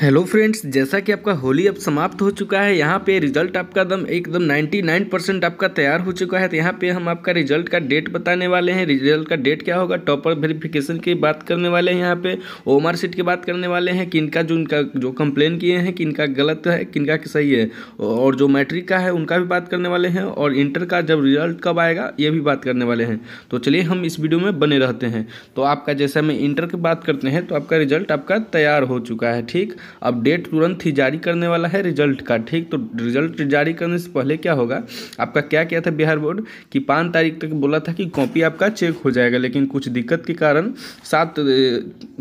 hello friends जैसा कि आपका होली अब समाप्त हो चुका है यहाँ पे रिजल्ट आपका दम एकदम 99 परसेंट आपका तैयार हो चुका है तो यहाँ पे हम आपका रिजल्ट का डेट बताने वाले हैं रिजल्ट का डेट क्या होगा टॉपर वेरिफिकेशन की बात करने वाले हैं यहाँ पे ओमर सीट की बात करने वाले हैं किनका जो उनका जो कंप्लेन किए हैं किनका गलत है किनका सही है और जो मैट्रिक का है उनका भी बात करने वाले हैं और इंटर का जब रिजल्ट कब आएगा ये भी बात करने वाले हैं तो चलिए हम इस वीडियो में बने रहते हैं तो आपका जैसा हमें इंटर की बात करते हैं तो आपका रिजल्ट आपका तैयार हो चुका है ठीक अपडेट तुरंत ही जारी करने वाला है रिजल्ट का ठीक तो रिजल्ट जारी करने से पहले क्या होगा आपका क्या किया था बिहार बोर्ड कि पाँच तारीख तक बोला था कि कॉपी आपका चेक हो जाएगा लेकिन कुछ दिक्कत के कारण सात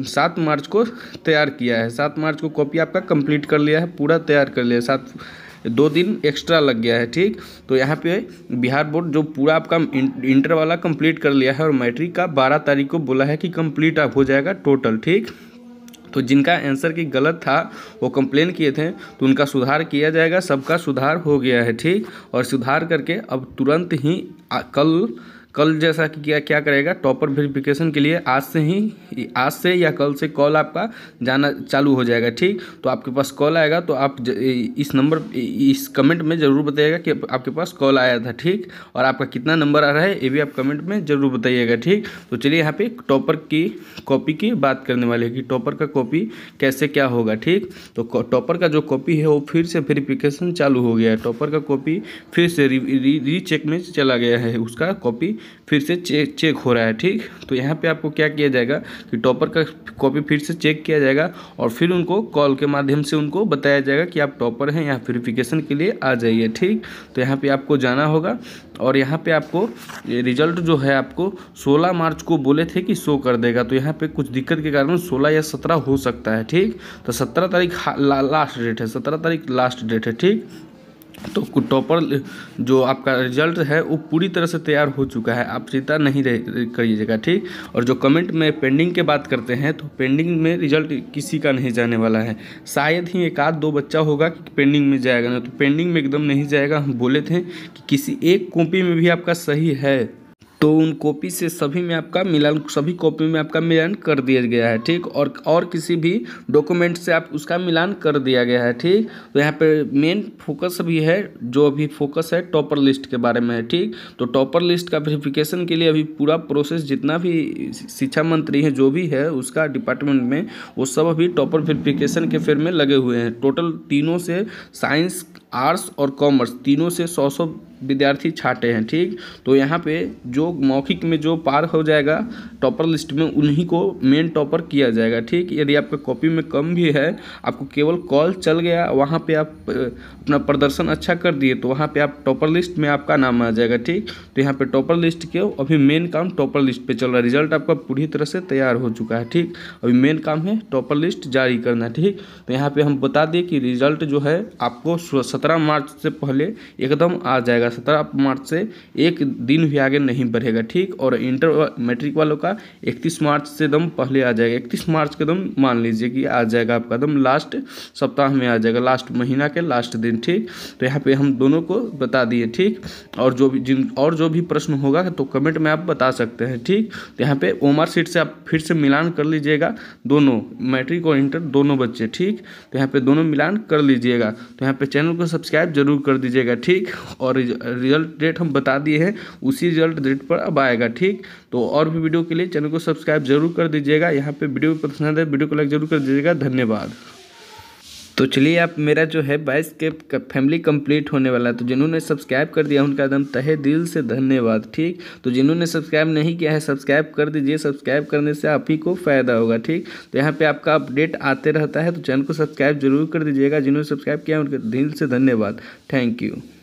सात मार्च को तैयार किया है सात मार्च को कॉपी आपका कंप्लीट कर लिया है पूरा तैयार कर लिया है सात दो दिन एक्स्ट्रा लग गया है ठीक तो यहाँ पे बिहार बोर्ड जो पूरा आपका इंटर वाला कंप्लीट कर लिया है और मैट्रिक का बारह तारीख को बोला है कि कंप्लीट आप हो जाएगा टोटल ठीक तो जिनका आंसर की गलत था वो कंप्लेन किए थे तो उनका सुधार किया जाएगा सबका सुधार हो गया है ठीक और सुधार करके अब तुरंत ही कल कल जैसा कि क्या क्या करेगा टॉपर वेरिफिकेशन के लिए आज से ही आज से या कल से कॉल आपका जाना चालू हो जाएगा ठीक तो आपके पास कॉल आएगा तो आप इस नंबर इस कमेंट में ज़रूर बताइएगा कि आपके पास कॉल आया था ठीक और आपका कितना नंबर आ रहा है ये भी आप कमेंट में ज़रूर बताइएगा ठीक तो चलिए यहाँ पे टॉपर की कॉपी की बात करने वाले हैं कि टॉपर का कॉपी कैसे क्या होगा ठीक तो टॉपर का जो कॉपी है वो फिर से वेरिफिकेशन चालू हो गया है टॉपर का कॉपी फिर से रीचेक री, री चेक में चला गया है उसका कॉपी फिर से चेक चेक हो रहा है ठीक तो यहाँ पे आपको क्या किया जाएगा कि टॉपर का कॉपी फिर से चेक किया जाएगा और फिर उनको कॉल के माध्यम से उनको बताया जाएगा कि आप टॉपर हैं यहाँ वेरीफिकेशन के लिए आ जाइए ठीक तो यहाँ पर आपको जाना होगा और यहाँ पर आपको रिजल्ट जो है आपको सोलह मार्च को बोले थे कि शो कर देगा तो यहाँ पर कुछ दिक्कत के कारण सोलह या सत्रह हो सकता है ठीक तो सत्रह तारीख लास्ट डेट है सत्रह तारीख लास्ट डेट है ठीक तो टॉपर जो आपका रिजल्ट है वो पूरी तरह से तैयार हो चुका है आप चिंता नहीं रह करिएगा ठीक और जो कमेंट में पेंडिंग के बात करते हैं तो पेंडिंग में रिजल्ट किसी का नहीं जाने वाला है शायद ही एक आध दो बच्चा होगा कि पेंडिंग में जाएगा ना तो पेंडिंग में एकदम नहीं जाएगा हम बोले थे कि किसी एक कॉपी में भी आपका सही है तो उन कॉपी से सभी में आपका मिलान सभी कॉपी में आपका मिलान कर दिया गया है ठीक और और किसी भी डॉक्यूमेंट से आप उसका मिलान कर दिया गया है ठीक तो यहाँ पे मेन फोकस भी है जो अभी फोकस है टॉपर लिस्ट के बारे में है ठीक तो टॉपर लिस्ट का वेरिफिकेशन के लिए अभी पूरा प्रोसेस जितना भी शिक्षा मंत्री हैं जो भी है उसका डिपार्टमेंट में वो सब अभी टॉपर वेरिफिकेशन के फेर में लगे हुए हैं टोटल तीनों से साइंस आर्ट्स और कॉमर्स तीनों से सौ सौ विद्यार्थी छाटे हैं ठीक तो यहाँ पे जो मौखिक में जो पार हो जाएगा टॉपर लिस्ट में उन्हीं को मेन टॉपर किया जाएगा ठीक यदि आपका कॉपी में कम भी है आपको केवल कॉल चल गया वहाँ पे आप अपना प्रदर्शन अच्छा कर दिए तो वहाँ पे आप टॉपर लिस्ट में आपका नाम आ जाएगा ठीक तो यहाँ पर टॉपर लिस्ट के अभी मेन काम टॉपर लिस्ट पर चल रहा है रिजल्ट आपका पूरी तरह से तैयार हो चुका है ठीक अभी मेन काम है टॉपर लिस्ट जारी करना ठीक तो यहाँ पर हम बता दें कि रिजल्ट जो है आपको सत्रह मार्च से पहले एकदम आ जाएगा सत्रह मार्च से एक दिन भी आगे नहीं बढ़ेगा ठीक और इंटर मैट्रिक वालों का इकतीस मार्च से एकदम पहले आ जाएगा इकतीस मार्च के दम मान लीजिए कि आ जाएगा आपका एकदम लास्ट सप्ताह में आ जाएगा लास्ट महीना के लास्ट दिन ठीक तो यहाँ पे हम दोनों को बता दिए ठीक और जो भी जिन और जो भी प्रश्न होगा तो कमेंट में आप बता सकते हैं ठीक तो यहाँ पे ओमर सीट से आप फिर से मिलान कर लीजिएगा दोनों मैट्रिक और इंटर दोनों बच्चे ठीक तो यहाँ पे दोनों मिलान कर लीजिएगा तो यहाँ पे चैनल को सब्सक्राइब जरूर कर दीजिएगा ठीक और रिजल्ट डेट हम बता दिए हैं उसी रिजल्ट डेट पर अब आएगा ठीक तो और भी वीडियो के लिए चैनल को सब्सक्राइब जरूर कर दीजिएगा यहाँ पे वीडियो पसंद है तो वीडियो को लाइक जरूर कर दीजिएगा धन्यवाद तो चलिए आप मेरा जो है बाइस के फैमिली कंप्लीट होने वाला तो जिन्होंने सब्सक्राइब कर दिया उनका एकदम तहे दिल से धन्यवाद ठीक तो जिन्होंने सब्सक्राइब नहीं किया है सब्सक्राइब कर दीजिए सब्सक्राइब करने से आप ही को फ़ायदा होगा ठीक तो यहाँ पे आपका अपडेट आते रहता है तो चैनल को सब्सक्राइब जरूर कर दीजिएगा जिन्होंने सब्सक्राइब किया उनके दिल से धन्यवाद थैंक यू